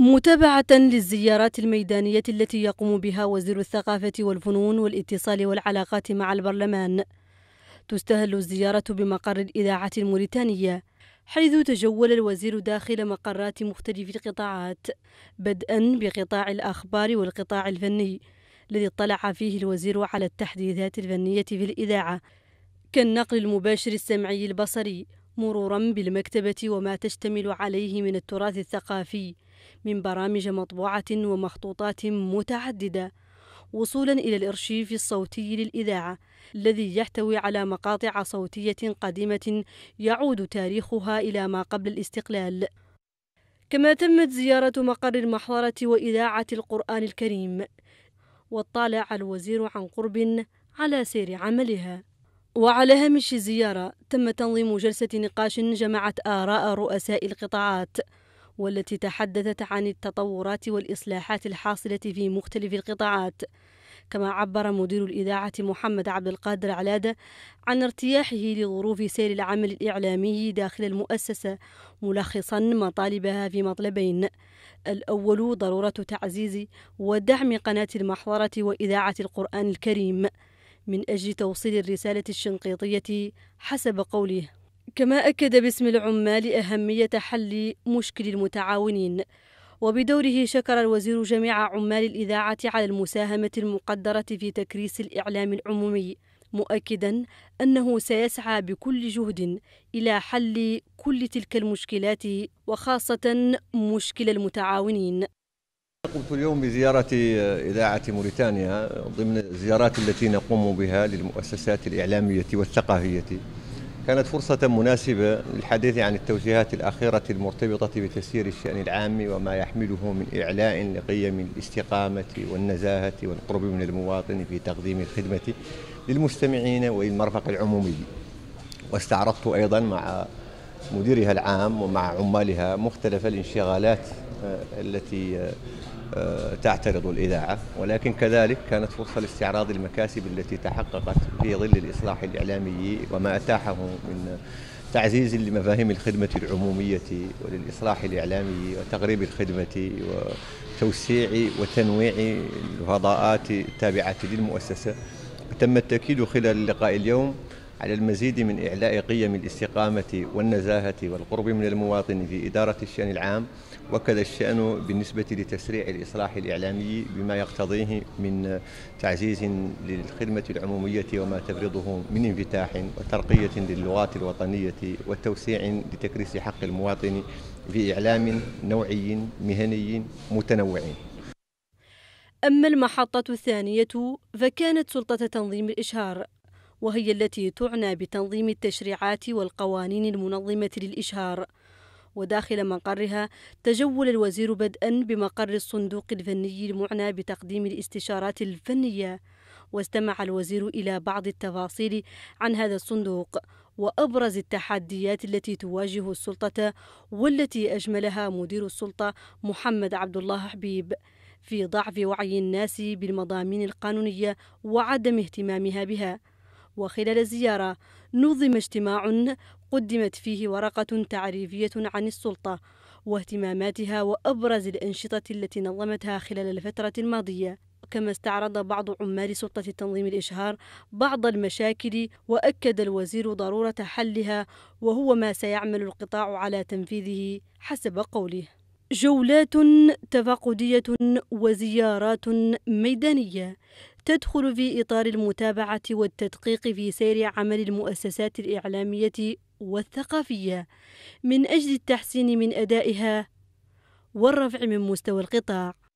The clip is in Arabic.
متابعة للزيارات الميدانية التي يقوم بها وزير الثقافة والفنون والاتصال والعلاقات مع البرلمان تستهل الزيارة بمقر الإذاعة الموريتانية حيث تجول الوزير داخل مقرات مختلف القطاعات بدءا بقطاع الأخبار والقطاع الفني الذي اطلع فيه الوزير على التحديثات الفنية في الإذاعة كالنقل المباشر السمعي البصري مرورا بالمكتبة وما تشتمل عليه من التراث الثقافي من برامج مطبوعة ومخطوطات متعددة وصولا إلى الأرشيف الصوتي للإذاعة الذي يحتوي على مقاطع صوتية قديمة يعود تاريخها إلى ما قبل الاستقلال كما تمت زيارة مقر المحضرة وإذاعة القرآن الكريم واطلع الوزير عن قرب على سير عملها وعلى هامش الزيارة تم تنظيم جلسة نقاش جمعت آراء رؤساء القطاعات والتي تحدثت عن التطورات والإصلاحات الحاصلة في مختلف القطاعات كما عبر مدير الإذاعة محمد عبد القادر علادة عن ارتياحه لظروف سير العمل الإعلامي داخل المؤسسة ملخصا مطالبها في مطلبين الأول ضرورة تعزيز ودعم قناة المحضرة وإذاعة القرآن الكريم من أجل توصيل الرسالة الشنقيطية حسب قوله كما أكد باسم العمال أهمية حل مشكل المتعاونين وبدوره شكر الوزير جميع عمال الإذاعة على المساهمة المقدرة في تكريس الإعلام العمومي مؤكدا أنه سيسعى بكل جهد إلى حل كل تلك المشكلات وخاصة مشكل المتعاونين قمت اليوم بزيارة إذاعة موريتانيا ضمن الزيارات التي نقوم بها للمؤسسات الإعلامية والثقافية كانت فرصة مناسبة للحديث عن التوجيهات الأخيرة المرتبطة بتسيير الشأن العام وما يحمله من إعلاء لقيم الاستقامة والنزاهة والقرب من المواطن في تقديم الخدمة للمستمعين والمرفق العمومي واستعرضت أيضا مع مديرها العام ومع عمالها مختلف الانشغالات آه، التي آه، آه، تعترض الإذاعة ولكن كذلك كانت فرصة لاستعراض المكاسب التي تحققت في ظل الإصلاح الإعلامي وما أتاحه من تعزيز لمفاهيم الخدمة العمومية وللإصلاح الإعلامي وتغريب الخدمة وتوسيع وتنويع الفضاءات التابعة للمؤسسة تم التأكيد خلال لقاء اليوم على المزيد من إعلاء قيم الاستقامة والنزاهة والقرب من المواطن في إدارة الشأن العام وكذا الشأن بالنسبة لتسريع الإصلاح الإعلامي بما يقتضيه من تعزيز للخدمة العمومية وما تفرضه من انفتاح وترقية للغات الوطنية وتوسيع لتكريس حق المواطن في إعلام نوعي مهني متنوع أما المحطة الثانية فكانت سلطة تنظيم الإشهار وهي التي تعنى بتنظيم التشريعات والقوانين المنظمة للإشهار وداخل مقرها تجول الوزير بدءا بمقر الصندوق الفني المعنى بتقديم الاستشارات الفنية واستمع الوزير إلى بعض التفاصيل عن هذا الصندوق وأبرز التحديات التي تواجه السلطة والتي أجملها مدير السلطة محمد عبد الله حبيب في ضعف وعي الناس بالمضامين القانونية وعدم اهتمامها بها وخلال الزيارة نظم اجتماع قدمت فيه ورقة تعريفية عن السلطة واهتماماتها وأبرز الأنشطة التي نظمتها خلال الفترة الماضية كما استعرض بعض عمال سلطة التنظيم الإشهار بعض المشاكل وأكد الوزير ضرورة حلها وهو ما سيعمل القطاع على تنفيذه حسب قوله جولات تفقدية وزيارات ميدانية تدخل في إطار المتابعة والتدقيق في سير عمل المؤسسات الإعلامية والثقافية من أجل التحسين من أدائها والرفع من مستوى القطاع